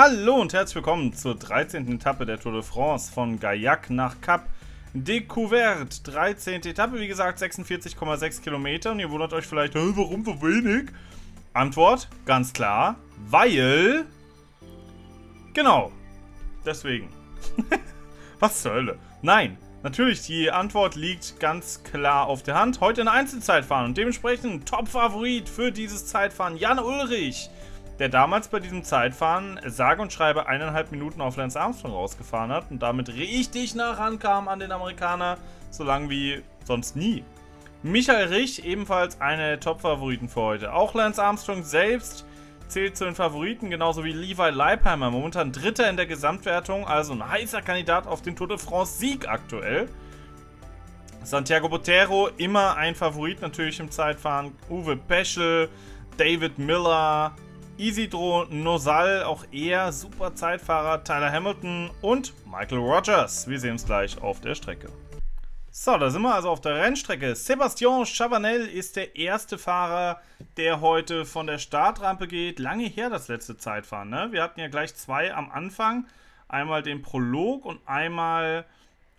Hallo und herzlich willkommen zur 13. Etappe der Tour de France von Gaillac nach Cap Découvert. 13. Etappe, wie gesagt, 46,6 Kilometer. Und ihr wundert euch vielleicht, warum so wenig? Antwort, ganz klar, weil... Genau, deswegen. Was zur Hölle? Nein, natürlich, die Antwort liegt ganz klar auf der Hand. Heute in Einzelzeitfahren und dementsprechend Top-Favorit für dieses Zeitfahren, Jan Ulrich der damals bei diesem Zeitfahren sage und schreibe eineinhalb Minuten auf Lance Armstrong rausgefahren hat und damit richtig nah rankam an den Amerikaner, so lang wie sonst nie. Michael Rich, ebenfalls einer der Top-Favoriten für heute. Auch Lance Armstrong selbst zählt zu den Favoriten, genauso wie Levi Leipheimer, momentan Dritter in der Gesamtwertung, also ein heißer Kandidat auf den Tour de France-Sieg aktuell. Santiago Botero, immer ein Favorit natürlich im Zeitfahren. Uwe Peschel, David Miller, Isidro Nosal, auch er super Zeitfahrer, Tyler Hamilton und Michael Rogers. Wir sehen uns gleich auf der Strecke. So, da sind wir also auf der Rennstrecke. Sebastian Chavanel ist der erste Fahrer, der heute von der Startrampe geht. Lange her das letzte Zeitfahren. Ne? Wir hatten ja gleich zwei am Anfang. Einmal den Prolog und einmal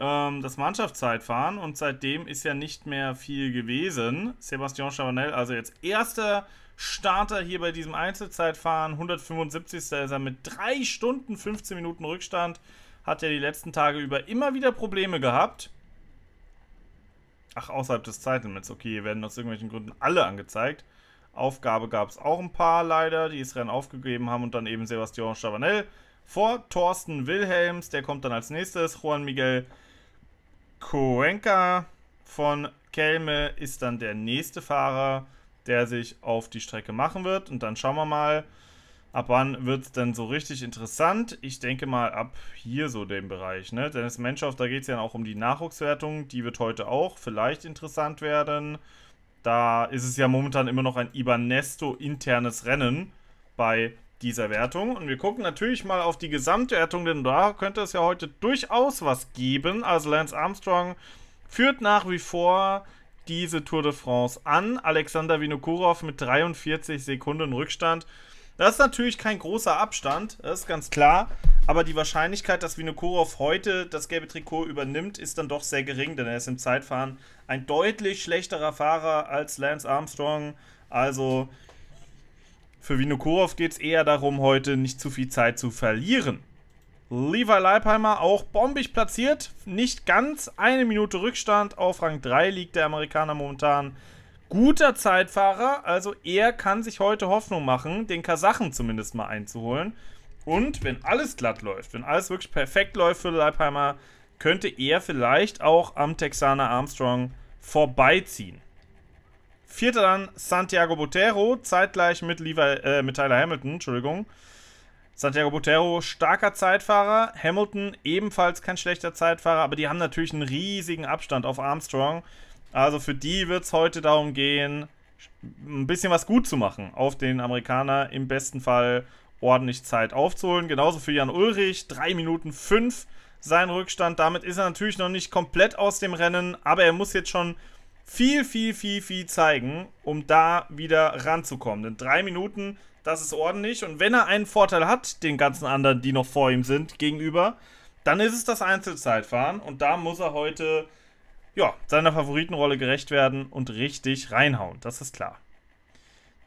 ähm, das Mannschaftszeitfahren. Und seitdem ist ja nicht mehr viel gewesen. Sebastian Chavanel also jetzt erster Starter hier bei diesem Einzelzeitfahren. 175. ist er mit 3 Stunden 15 Minuten Rückstand. Hat er die letzten Tage über immer wieder Probleme gehabt. Ach, außerhalb des Zeitlimits. Okay, hier werden aus irgendwelchen Gründen alle angezeigt. Aufgabe gab es auch ein paar leider, die das Rennen aufgegeben haben. Und dann eben Sebastian Chavanel vor Thorsten Wilhelms. Der kommt dann als nächstes. Juan Miguel Cuenca von Kelme ist dann der nächste Fahrer der sich auf die Strecke machen wird. Und dann schauen wir mal, ab wann wird es denn so richtig interessant. Ich denke mal ab hier so dem Bereich. Ne? Dennis Menschhoff, da geht es ja auch um die Nachwuchswertung. Die wird heute auch vielleicht interessant werden. Da ist es ja momentan immer noch ein Ibanesto-internes Rennen bei dieser Wertung. Und wir gucken natürlich mal auf die Gesamtwertung, denn da könnte es ja heute durchaus was geben. Also Lance Armstrong führt nach wie vor diese Tour de France an. Alexander Vinokurov mit 43 Sekunden Rückstand. Das ist natürlich kein großer Abstand, das ist ganz klar. Aber die Wahrscheinlichkeit, dass Vinokurov heute das gelbe Trikot übernimmt, ist dann doch sehr gering, denn er ist im Zeitfahren ein deutlich schlechterer Fahrer als Lance Armstrong. Also für Vinokurov geht es eher darum, heute nicht zu viel Zeit zu verlieren. Levi Leipheimer auch bombig platziert. Nicht ganz eine Minute Rückstand. Auf Rang 3 liegt der Amerikaner momentan. Guter Zeitfahrer, also er kann sich heute Hoffnung machen, den Kasachen zumindest mal einzuholen. Und wenn alles glatt läuft, wenn alles wirklich perfekt läuft für Leipheimer, könnte er vielleicht auch am Texaner Armstrong vorbeiziehen. Vierter dann Santiago Botero, zeitgleich mit, Levi, äh, mit Tyler Hamilton, Entschuldigung. Santiago Botero, starker Zeitfahrer. Hamilton ebenfalls kein schlechter Zeitfahrer, aber die haben natürlich einen riesigen Abstand auf Armstrong. Also für die wird es heute darum gehen, ein bisschen was gut zu machen auf den Amerikaner. Im besten Fall ordentlich Zeit aufzuholen. Genauso für Jan Ulrich, 3 Minuten 5 sein Rückstand. Damit ist er natürlich noch nicht komplett aus dem Rennen, aber er muss jetzt schon viel, viel, viel, viel zeigen, um da wieder ranzukommen. Denn 3 Minuten das ist ordentlich. Und wenn er einen Vorteil hat, den ganzen anderen, die noch vor ihm sind, gegenüber, dann ist es das Einzelzeitfahren. Und da muss er heute ja, seiner Favoritenrolle gerecht werden und richtig reinhauen. Das ist klar.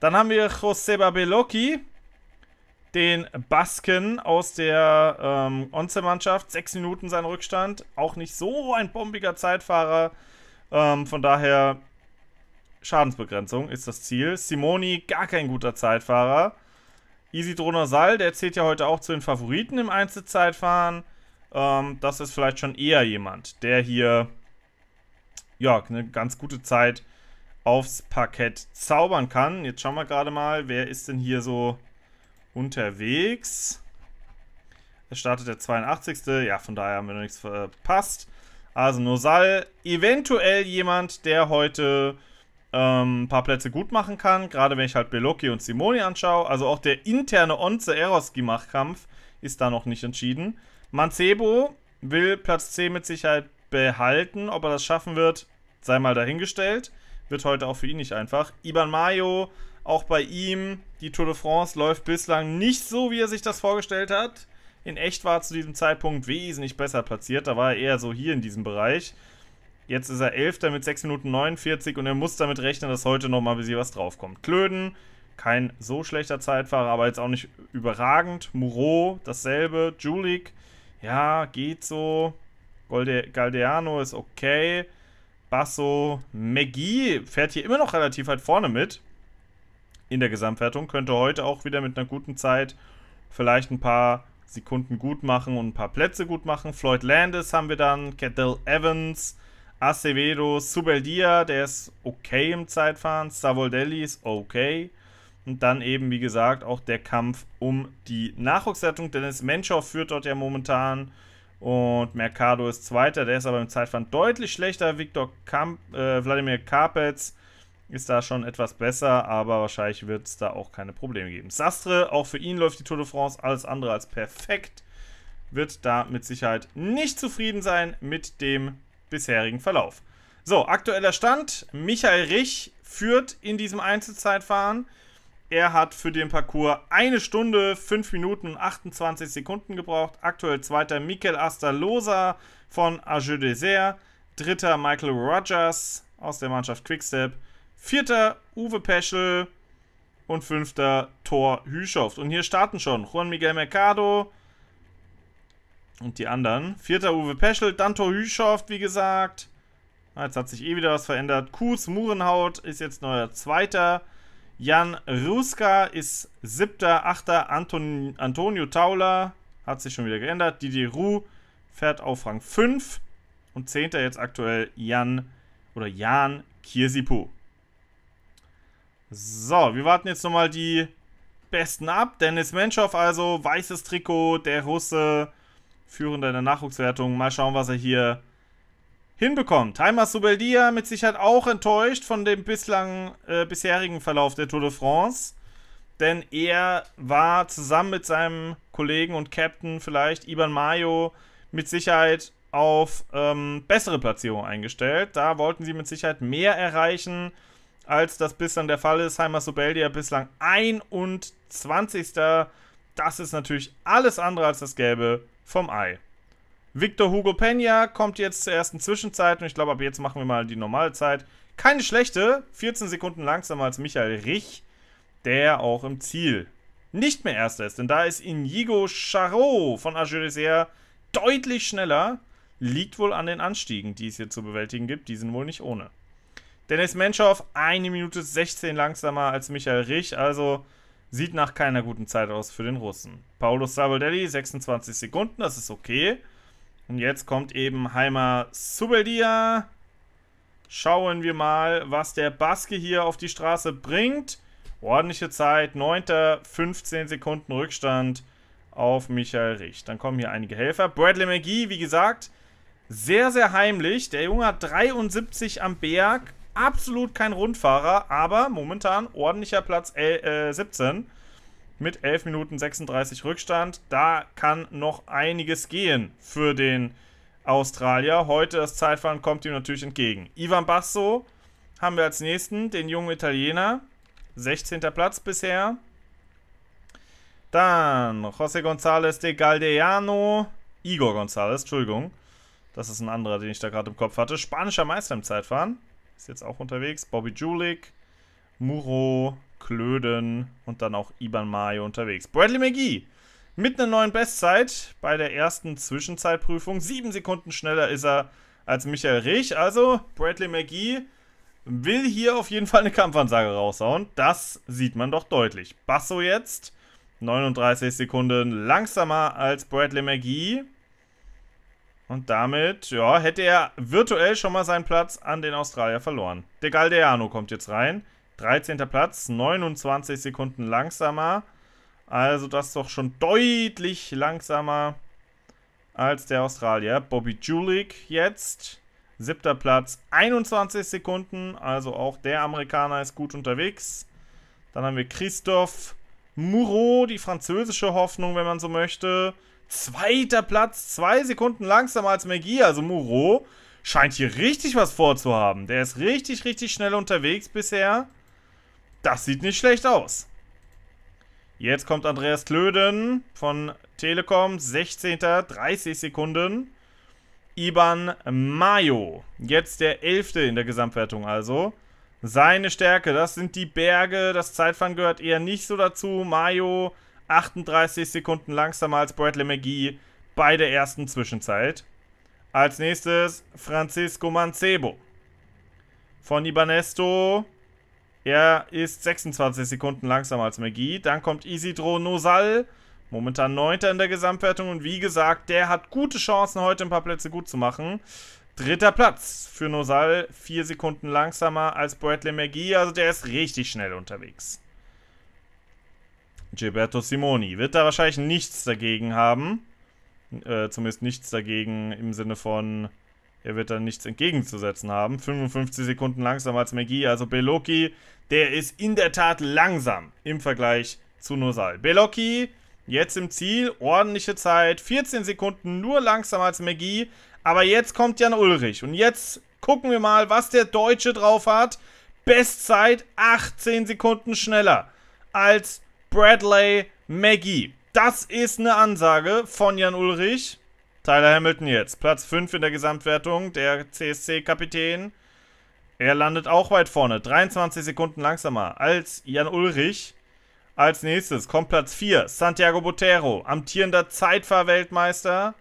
Dann haben wir Joseba Beloki, den Basken aus der ähm, Onze-Mannschaft. Sechs Minuten sein Rückstand. Auch nicht so ein bombiger Zeitfahrer. Ähm, von daher Schadensbegrenzung ist das Ziel. Simoni, gar kein guter Zeitfahrer. Isidro Nasal, der zählt ja heute auch zu den Favoriten im Einzelzeitfahren. Ähm, das ist vielleicht schon eher jemand, der hier ja, eine ganz gute Zeit aufs Parkett zaubern kann. Jetzt schauen wir gerade mal, wer ist denn hier so unterwegs? Es startet der 82. Ja, von daher haben wir noch nichts verpasst. Also Nosal, eventuell jemand, der heute ähm, ein paar Plätze gut machen kann, gerade wenn ich halt Belocchi und Simoni anschaue. Also auch der interne Onze-Eroski-Machkampf ist da noch nicht entschieden. Mancebo will Platz 10 mit Sicherheit behalten. Ob er das schaffen wird, sei mal dahingestellt. Wird heute auch für ihn nicht einfach. Iban Mayo, auch bei ihm, die Tour de France läuft bislang nicht so, wie er sich das vorgestellt hat. In echt war er zu diesem Zeitpunkt wesentlich besser platziert. Da war er eher so hier in diesem Bereich. Jetzt ist er 11. mit 6 Minuten 49 und er muss damit rechnen, dass heute nochmal ein bisschen was draufkommt. Klöden, kein so schlechter Zeitfahrer, aber jetzt auch nicht überragend. Moreau, dasselbe. Julik, ja, geht so. Golde Galdeano ist okay. Basso, McGee fährt hier immer noch relativ weit vorne mit. In der Gesamtwertung könnte heute auch wieder mit einer guten Zeit vielleicht ein paar Sekunden gut machen und ein paar Plätze gut machen. Floyd Landis haben wir dann, Kettle Evans, Acevedo, Subeldia, der ist okay im Zeitfahren. Savoldelli ist okay. Und dann eben, wie gesagt, auch der Kampf um die Nachwuchsrettung. Dennis Menschow führt dort ja momentan. Und Mercado ist Zweiter. Der ist aber im Zeitfahren deutlich schlechter. Viktor Kamp, äh, Wladimir Karpetz ist da schon etwas besser, aber wahrscheinlich wird es da auch keine Probleme geben. Sastre, auch für ihn läuft die Tour de France alles andere als perfekt. Wird da mit Sicherheit nicht zufrieden sein mit dem bisherigen Verlauf. So, aktueller Stand. Michael Rich führt in diesem Einzelzeitfahren. Er hat für den Parcours eine Stunde, 5 Minuten und 28 Sekunden gebraucht. Aktuell zweiter Mikel Astalosa von Ajeu Desert. Dritter Michael Rogers aus der Mannschaft Quickstep. Vierter Uwe Peschel und fünfter Thor Hüschhoff. Und hier starten schon Juan Miguel Mercado, und die anderen. Vierter Uwe Peschel, Danto Hüschoft, wie gesagt. Ah, jetzt hat sich eh wieder was verändert. Kuz Murenhaut ist jetzt neuer Zweiter. Jan Ruska ist Siebter. Achter Anton, Antonio Tauler hat sich schon wieder geändert. Didier Roux fährt auf Rang 5. Und Zehnter jetzt aktuell Jan oder Jan Kirsipo. So, wir warten jetzt nochmal die Besten ab. Dennis Menschow also, weißes Trikot, der Russe, Führender in der Nachwuchswertung. Mal schauen, was er hier hinbekommt. Heimer Subeldia mit Sicherheit auch enttäuscht von dem bislang äh, bisherigen Verlauf der Tour de France. Denn er war zusammen mit seinem Kollegen und Captain vielleicht Iban Mayo mit Sicherheit auf ähm, bessere Platzierungen eingestellt. Da wollten sie mit Sicherheit mehr erreichen, als das bislang der Fall ist. Heimer Subeldia bislang 21. Das ist natürlich alles andere als das Gelbe vom Ei. Victor Hugo Peña kommt jetzt zur ersten Zwischenzeit und ich glaube, ab jetzt machen wir mal die normale Zeit. Keine schlechte, 14 Sekunden langsamer als Michael Rich, der auch im Ziel nicht mehr Erster ist, denn da ist Inigo Charot von Algeciras deutlich schneller. Liegt wohl an den Anstiegen, die es hier zu bewältigen gibt, die sind wohl nicht ohne. Dennis Menschow, 1 Minute 16 langsamer als Michael Rich, also Sieht nach keiner guten Zeit aus für den Russen. Paulus Sabaldelli, 26 Sekunden, das ist okay. Und jetzt kommt eben Heimer Subeldia. Schauen wir mal, was der Baske hier auf die Straße bringt. Ordentliche Zeit, 9. 15 Sekunden Rückstand auf Michael Richt. Dann kommen hier einige Helfer. Bradley McGee, wie gesagt, sehr, sehr heimlich. Der Junge hat 73 am Berg, absolut kein Rundfahrer, aber momentan ordentlicher Platz äh, 17 äh, mit 11 Minuten 36 Rückstand. Da kann noch einiges gehen für den Australier. Heute das Zeitfahren kommt ihm natürlich entgegen. Ivan Basso haben wir als nächsten, den jungen Italiener. 16. Platz bisher. Dann José González de Galdeano. Igor González, Entschuldigung. Das ist ein anderer, den ich da gerade im Kopf hatte. Spanischer Meister im Zeitfahren ist jetzt auch unterwegs. Bobby Julik, Muro, Klöden und dann auch Iban Mayo unterwegs. Bradley McGee mit einer neuen Bestzeit bei der ersten Zwischenzeitprüfung. Sieben Sekunden schneller ist er als Michael Rich. Also Bradley McGee will hier auf jeden Fall eine Kampfansage raushauen. Das sieht man doch deutlich. Basso jetzt 39 Sekunden langsamer als Bradley McGee. Und damit, ja, hätte er virtuell schon mal seinen Platz an den Australier verloren. Der Galdeano kommt jetzt rein. 13. Platz, 29 Sekunden langsamer. Also das doch schon deutlich langsamer als der Australier. Bobby Julik jetzt. 7. Platz, 21 Sekunden. Also auch der Amerikaner ist gut unterwegs. Dann haben wir Christophe Muro, die französische Hoffnung, wenn man so möchte. Zweiter Platz, zwei Sekunden langsamer als Magie. Also Muro scheint hier richtig was vorzuhaben. Der ist richtig, richtig schnell unterwegs bisher. Das sieht nicht schlecht aus. Jetzt kommt Andreas Klöden von Telekom, 16. 30 Sekunden. Iban Mayo, jetzt der 11. in der Gesamtwertung also. Seine Stärke, das sind die Berge, das Zeitfahren gehört eher nicht so dazu. Mayo 38 Sekunden langsamer als Bradley McGee bei der ersten Zwischenzeit. Als nächstes Francisco Mancebo von Ibanesto. Er ist 26 Sekunden langsamer als McGee. Dann kommt Isidro Nosal, momentan 9. in der Gesamtwertung. Und wie gesagt, der hat gute Chancen, heute ein paar Plätze gut zu machen. Dritter Platz für Nosal, 4 Sekunden langsamer als Bradley McGee. Also der ist richtig schnell unterwegs. Gilberto Simoni. Wird da wahrscheinlich nichts dagegen haben. Äh, zumindest nichts dagegen im Sinne von, er wird da nichts entgegenzusetzen haben. 55 Sekunden langsamer als Magie, also Beloki, der ist in der Tat langsam im Vergleich zu Nosal. Beloki jetzt im Ziel, ordentliche Zeit, 14 Sekunden nur langsamer als Magie. Aber jetzt kommt Jan Ulrich und jetzt gucken wir mal, was der Deutsche drauf hat. Bestzeit 18 Sekunden schneller als Bradley Maggie. Das ist eine Ansage von Jan Ulrich. Tyler Hamilton jetzt. Platz 5 in der Gesamtwertung, der CSC-Kapitän. Er landet auch weit vorne, 23 Sekunden langsamer als Jan Ulrich. Als nächstes kommt Platz 4, Santiago Botero, amtierender Zeitfahrweltmeister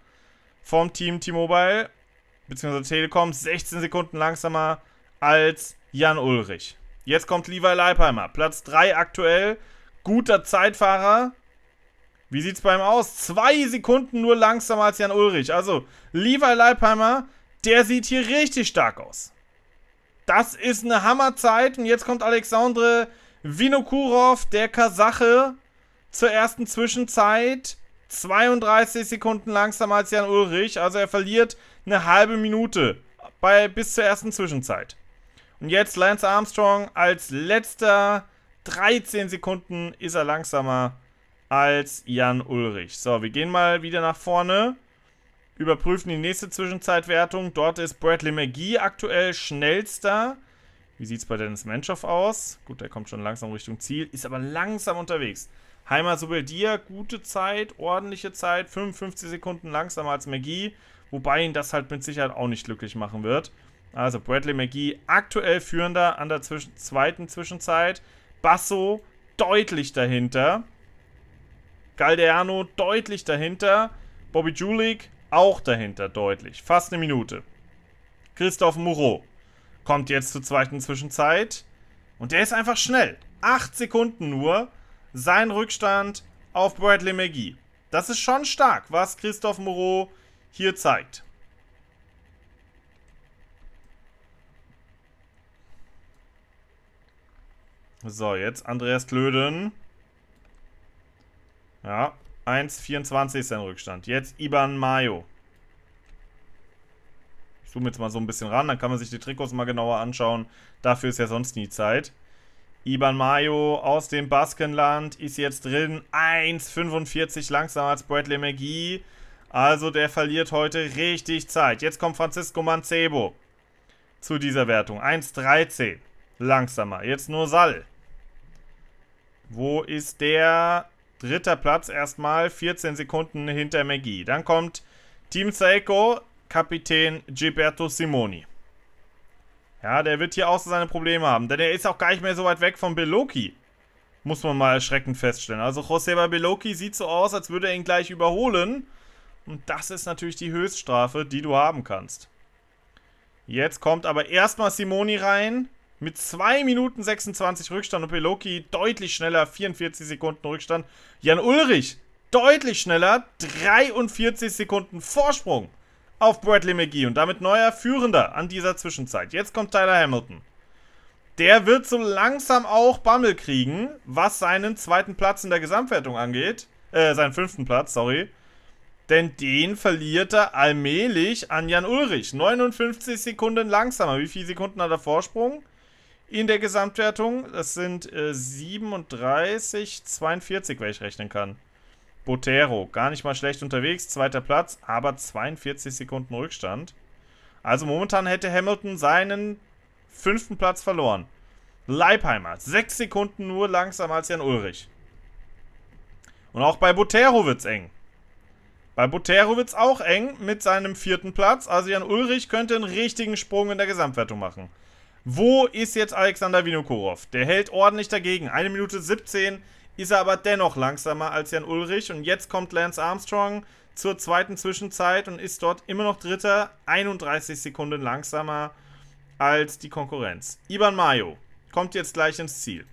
vom Team T-Mobile, beziehungsweise Telekom, 16 Sekunden langsamer als Jan Ulrich. Jetzt kommt Levi Leipheimer, Platz 3 aktuell, Guter Zeitfahrer. Wie sieht es bei ihm aus? Zwei Sekunden nur langsamer als Jan Ulrich. Also, Levi Leipheimer, der sieht hier richtig stark aus. Das ist eine Hammerzeit. Und jetzt kommt Alexandre Vinokurov, der Kasache, zur ersten Zwischenzeit. 32 Sekunden langsamer als Jan Ulrich. Also er verliert eine halbe Minute bei, bis zur ersten Zwischenzeit. Und jetzt Lance Armstrong als letzter 13 Sekunden ist er langsamer als Jan Ulrich. So, wir gehen mal wieder nach vorne. Überprüfen die nächste Zwischenzeitwertung. Dort ist Bradley McGee aktuell schnellster. Wie sieht es bei Dennis Menschow aus? Gut, der kommt schon langsam Richtung Ziel, ist aber langsam unterwegs. Heimer Subeldia, gute Zeit, ordentliche Zeit, 55 Sekunden langsamer als McGee, wobei ihn das halt mit Sicherheit auch nicht glücklich machen wird. Also Bradley McGee aktuell führender an der zwischen zweiten Zwischenzeit. Basso deutlich dahinter. Galdeano deutlich dahinter. Bobby Julik auch dahinter deutlich. Fast eine Minute. Christoph Moreau kommt jetzt zur zweiten Zwischenzeit. Und der ist einfach schnell. Acht Sekunden nur. Sein Rückstand auf Bradley McGee. Das ist schon stark, was Christoph Moreau hier zeigt. So, jetzt Andreas Klöden. Ja, 1,24 ist sein Rückstand. Jetzt Iban Mayo. Ich zoome jetzt mal so ein bisschen ran, dann kann man sich die Trikots mal genauer anschauen. Dafür ist ja sonst nie Zeit. Iban Mayo aus dem Baskenland ist jetzt drin. 1,45 langsamer als Bradley McGee. Also der verliert heute richtig Zeit. Jetzt kommt Francisco Mancebo zu dieser Wertung. 1,13 langsamer. Jetzt nur Sall. Wo ist der? dritte Platz erstmal, 14 Sekunden hinter McGee. Dann kommt Team Seiko, Kapitän Gilberto Simoni. Ja, der wird hier auch so seine Probleme haben, denn er ist auch gar nicht mehr so weit weg von Beloki. Muss man mal erschreckend feststellen. Also Joseba Beloki sieht so aus, als würde er ihn gleich überholen. Und das ist natürlich die Höchststrafe, die du haben kannst. Jetzt kommt aber erstmal Simoni rein mit 2 Minuten 26 Rückstand und Peloki deutlich schneller, 44 Sekunden Rückstand. Jan Ulrich deutlich schneller, 43 Sekunden Vorsprung auf Bradley McGee und damit neuer Führender an dieser Zwischenzeit. Jetzt kommt Tyler Hamilton. Der wird so langsam auch Bammel kriegen, was seinen zweiten Platz in der Gesamtwertung angeht. Äh, seinen fünften Platz, sorry. Denn den verliert er allmählich an Jan Ulrich. 59 Sekunden langsamer. Wie viele Sekunden hat er Vorsprung? in der Gesamtwertung. Das sind äh, 37, 42, wenn ich rechnen kann. Botero, gar nicht mal schlecht unterwegs, zweiter Platz, aber 42 Sekunden Rückstand. Also momentan hätte Hamilton seinen fünften Platz verloren. Leipheimer, sechs Sekunden nur langsamer als Jan Ulrich. Und auch bei Botero wird's eng. Bei Botero wird's auch eng mit seinem vierten Platz. Also Jan Ulrich könnte einen richtigen Sprung in der Gesamtwertung machen. Wo ist jetzt Alexander Vinokurov? Der hält ordentlich dagegen. Eine Minute 17 ist er aber dennoch langsamer als Jan Ulrich. Und jetzt kommt Lance Armstrong zur zweiten Zwischenzeit und ist dort immer noch Dritter, 31 Sekunden langsamer als die Konkurrenz. Iban Mayo kommt jetzt gleich ins Ziel.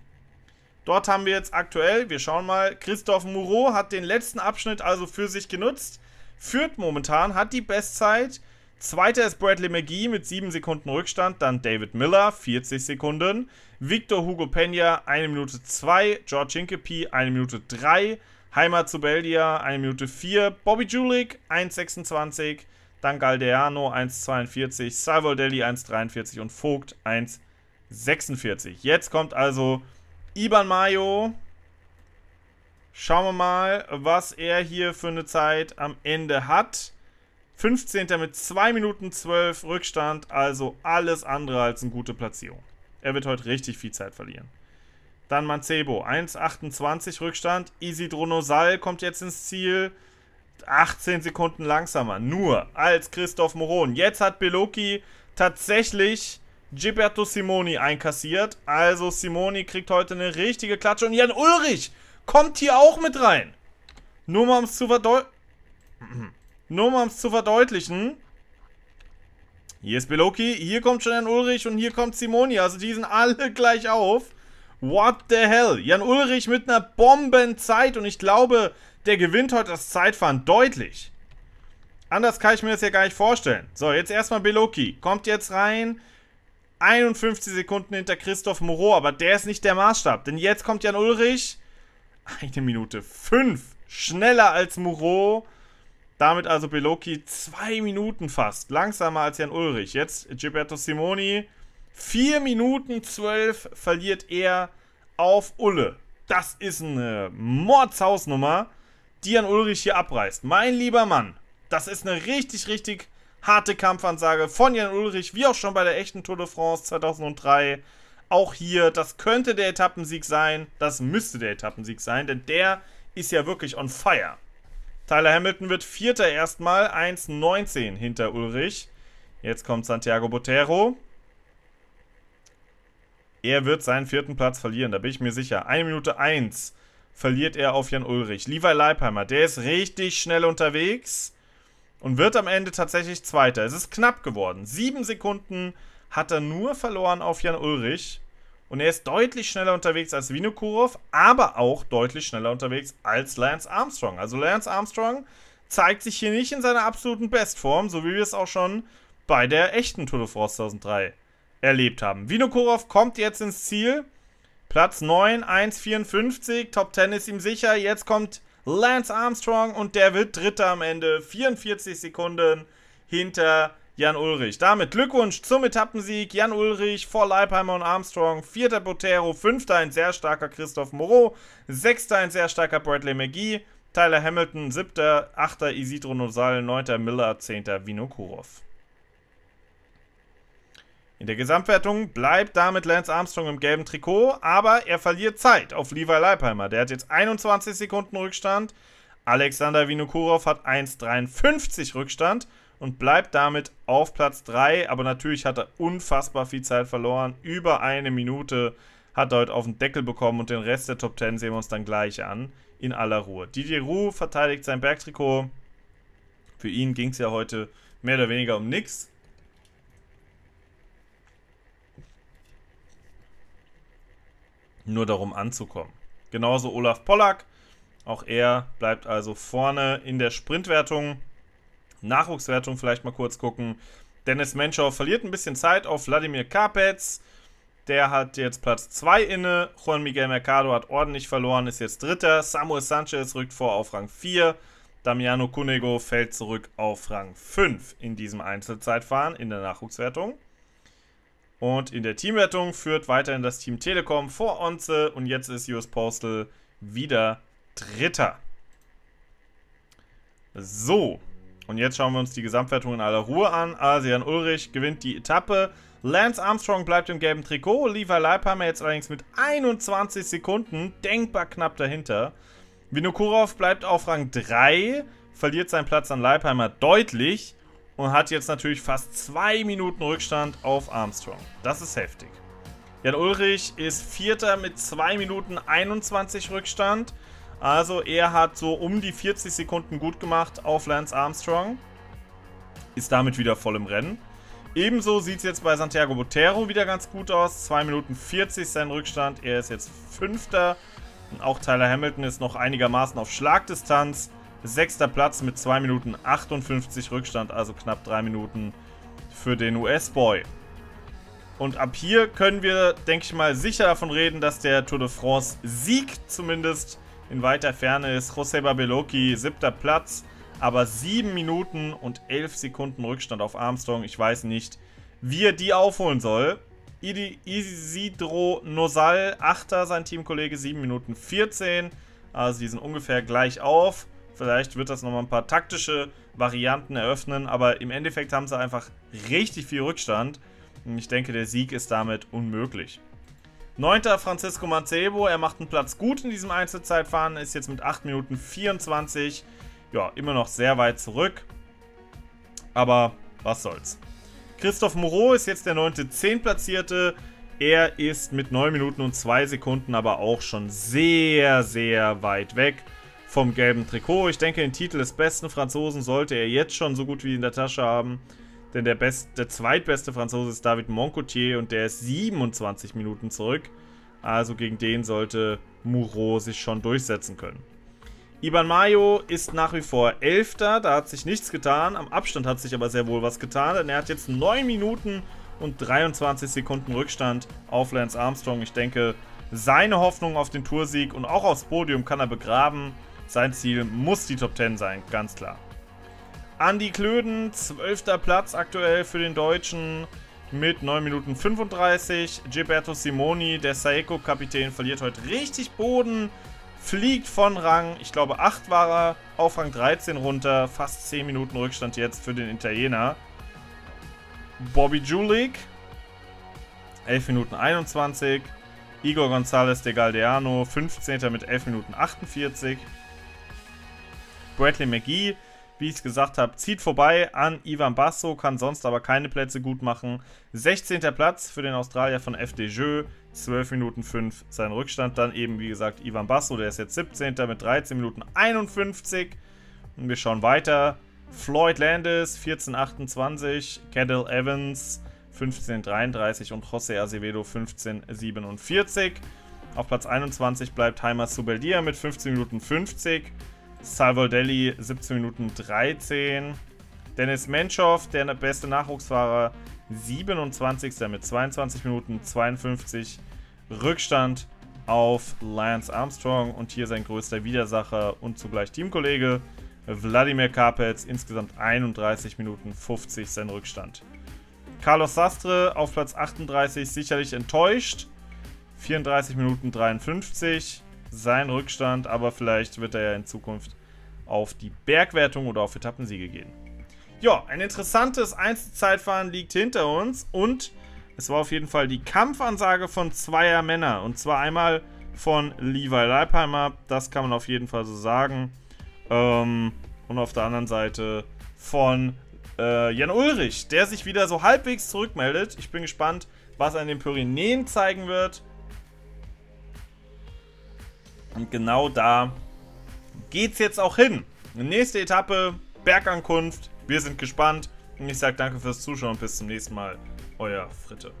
Dort haben wir jetzt aktuell, wir schauen mal, Christoph Moreau hat den letzten Abschnitt also für sich genutzt, führt momentan, hat die Bestzeit Zweiter ist Bradley McGee mit 7 Sekunden Rückstand, dann David Miller, 40 Sekunden, Victor Hugo Peña, 1 Minute 2, George Hinkepie, 1 Minute 3, Heimat zu Beldia, 1 Minute 4, Bobby Julik, 1,26, dann Galdeano, 1,42, Salvo Deli, 1,43 und Vogt, 1,46. Jetzt kommt also Iban Mayo. Schauen wir mal, was er hier für eine Zeit am Ende hat. 15. mit 2 Minuten 12 Rückstand, also alles andere als eine gute Platzierung. Er wird heute richtig viel Zeit verlieren. Dann Mancebo, 1,28 Rückstand. Isidro Nosal kommt jetzt ins Ziel. 18 Sekunden langsamer, nur als Christoph Moron. Jetzt hat Beloki tatsächlich Gilberto Simoni einkassiert. Also Simoni kriegt heute eine richtige Klatsche. Und Jan Ulrich kommt hier auch mit rein. Nur mal um es zu verdeutlichen. Nur um es zu verdeutlichen. Hier ist Beloki, hier kommt schon Jan Ulrich und hier kommt Simoni. Also die sind alle gleich auf. What the hell? Jan Ulrich mit einer Bombenzeit und ich glaube, der gewinnt heute das Zeitfahren deutlich. Anders kann ich mir das ja gar nicht vorstellen. So, jetzt erstmal Beloki. Kommt jetzt rein. 51 Sekunden hinter Christoph Moreau, aber der ist nicht der Maßstab. Denn jetzt kommt Jan Ulrich. Eine Minute fünf. Schneller als Moreau. Damit also Beloki zwei Minuten fast. Langsamer als Jan Ulrich. Jetzt Gilberto Simoni. Vier Minuten zwölf verliert er auf Ulle. Das ist eine Mordshausnummer, die Jan Ulrich hier abreißt. Mein lieber Mann, das ist eine richtig, richtig harte Kampfansage von Jan Ulrich, wie auch schon bei der echten Tour de France 2003. Auch hier, das könnte der Etappensieg sein. Das müsste der Etappensieg sein, denn der ist ja wirklich on fire. Tyler Hamilton wird Vierter erstmal, 1,19 hinter Ulrich. Jetzt kommt Santiago Botero. Er wird seinen vierten Platz verlieren, da bin ich mir sicher. Eine Minute 1 verliert er auf Jan Ulrich. Levi Leipheimer, der ist richtig schnell unterwegs und wird am Ende tatsächlich Zweiter. Es ist knapp geworden. Sieben Sekunden hat er nur verloren auf Jan Ulrich. Und er ist deutlich schneller unterwegs als Vinokurov, aber auch deutlich schneller unterwegs als Lance Armstrong. Also Lance Armstrong zeigt sich hier nicht in seiner absoluten Bestform, so wie wir es auch schon bei der echten Tour de France 2003 erlebt haben. Vinokurov kommt jetzt ins Ziel. Platz 9, 1,54. Top 10 ist ihm sicher. Jetzt kommt Lance Armstrong und der wird Dritter am Ende. 44 Sekunden hinter Jan Ulrich. Damit Glückwunsch zum Etappensieg. Jan Ulrich vor Leipheimer und Armstrong. Vierter Botero, fünfter ein sehr starker Christoph Moreau, sechster ein sehr starker Bradley McGee, Tyler Hamilton, siebter, achter Isidro Nosal, neunter Miller, zehnter Vinokurov. In der Gesamtwertung bleibt damit Lance Armstrong im gelben Trikot, aber er verliert Zeit auf Levi Leipheimer. Der hat jetzt 21 Sekunden Rückstand. Alexander Vinokurov hat 1,53 Rückstand und bleibt damit auf Platz 3. Aber natürlich hat er unfassbar viel Zeit verloren. Über eine Minute hat er heute auf den Deckel bekommen und den Rest der Top 10 sehen wir uns dann gleich an. In aller Ruhe. Didier Roux verteidigt sein Bergtrikot. Für ihn ging es ja heute mehr oder weniger um nichts. Nur darum anzukommen. Genauso Olaf Pollack. Auch er bleibt also vorne in der Sprintwertung. Nachwuchswertung vielleicht mal kurz gucken. Dennis Menschau verliert ein bisschen Zeit auf Wladimir Karpetz. Der hat jetzt Platz 2 inne. Juan Miguel Mercado hat ordentlich verloren, ist jetzt Dritter. Samuel Sanchez rückt vor auf Rang 4. Damiano Cunego fällt zurück auf Rang 5 in diesem Einzelzeitfahren in der Nachwuchswertung. Und in der Teamwertung führt weiterhin das Team Telekom vor Onze und jetzt ist US Postal wieder Dritter. So, und jetzt schauen wir uns die Gesamtwertung in aller Ruhe an. Asian Ulrich gewinnt die Etappe. Lance Armstrong bleibt im gelben Trikot. Levi Leipheimer jetzt allerdings mit 21 Sekunden. Denkbar knapp dahinter. Vinokurov bleibt auf Rang 3. Verliert seinen Platz an Leipheimer deutlich. Und hat jetzt natürlich fast zwei Minuten Rückstand auf Armstrong. Das ist heftig. Jan Ulrich ist Vierter mit 2 Minuten 21 Rückstand. Also er hat so um die 40 Sekunden gut gemacht auf Lance Armstrong. Ist damit wieder voll im Rennen. Ebenso sieht es jetzt bei Santiago Botero wieder ganz gut aus. 2 Minuten 40 sein Rückstand. Er ist jetzt Fünfter. Und auch Tyler Hamilton ist noch einigermaßen auf Schlagdistanz. Sechster Platz mit 2 Minuten 58 Rückstand, also knapp 3 Minuten für den US-Boy. Und ab hier können wir, denke ich mal, sicher davon reden, dass der Tour de France Sieg zumindest in weiter Ferne ist Jose Babeloki siebter Platz, aber sieben Minuten und elf Sekunden Rückstand auf Armstrong. Ich weiß nicht, wie er die aufholen soll. Isidro Nosal, achter, sein Teamkollege, sieben Minuten 14. Also die sind ungefähr gleich auf. Vielleicht wird das nochmal ein paar taktische Varianten eröffnen, aber im Endeffekt haben sie einfach richtig viel Rückstand. Und ich denke, der Sieg ist damit unmöglich. Neunter Francisco Mancebo, er macht einen Platz gut in diesem Einzelzeitfahren, ist jetzt mit 8 Minuten 24, ja, immer noch sehr weit zurück, aber was soll's. Christoph Moreau ist jetzt der neunte Zehnplatzierte, er ist mit 9 Minuten und 2 Sekunden aber auch schon sehr, sehr weit weg vom gelben Trikot. Ich denke, den Titel des besten Franzosen sollte er jetzt schon so gut wie in der Tasche haben. Denn der, best, der zweitbeste Franzose ist David Moncoutier und der ist 27 Minuten zurück. Also gegen den sollte Muro sich schon durchsetzen können. Iban Mayo ist nach wie vor Elfter, da hat sich nichts getan. Am Abstand hat sich aber sehr wohl was getan, denn er hat jetzt 9 Minuten und 23 Sekunden Rückstand auf Lance Armstrong. Ich denke, seine Hoffnung auf den Toursieg und auch aufs Podium kann er begraben. Sein Ziel muss die Top 10 sein, ganz klar. Andy Klöden, 12. Platz aktuell für den Deutschen mit 9 Minuten 35. Gilberto Simoni, der Saeco-Kapitän, verliert heute richtig Boden, fliegt von Rang, ich glaube 8 war er, auf Rang 13 runter, fast 10 Minuten Rückstand jetzt für den Italiener. Bobby Julik, 11 Minuten 21. Igor González de Galdeano, 15. mit 11 Minuten 48. Bradley McGee, wie ich es gesagt habe, zieht vorbei an Ivan Basso, kann sonst aber keine Plätze gut machen. 16. Platz für den Australier von FDJ, 12 Minuten 5 sein Rückstand. Dann eben, wie gesagt, Ivan Basso, der ist jetzt 17. mit 13 Minuten 51. Und wir schauen weiter. Floyd Landis, 14,28. Kendall Evans, 15,33. Und José Acevedo, 15,47. Auf Platz 21 bleibt Heimer Subeldia mit 15 Minuten 50. Salvoldelli 17 Minuten 13. Dennis Menschow, der ne- beste Nachwuchsfahrer, 27. mit 22 Minuten 52 Rückstand auf Lance Armstrong und hier sein größter Widersacher und zugleich Teamkollege Wladimir Karpetz, insgesamt 31 Minuten 50 sein Rückstand. Carlos Sastre auf Platz 38 sicherlich enttäuscht, 34 Minuten 53 sein Rückstand, aber vielleicht wird er ja in Zukunft auf die Bergwertung oder auf Etappensiege gehen. Ja, ein interessantes Einzelzeitfahren liegt hinter uns und es war auf jeden Fall die Kampfansage von zweier Männer und zwar einmal von Levi Leipheimer, das kann man auf jeden Fall so sagen. Ähm, und auf der anderen Seite von äh, Jan Ulrich, der sich wieder so halbwegs zurückmeldet. Ich bin gespannt, was er in den Pyrenäen zeigen wird. Und genau da geht es jetzt auch hin. Nächste Etappe, Bergankunft. Wir sind gespannt. Und ich sage danke fürs Zuschauen bis zum nächsten Mal. Euer Fritte.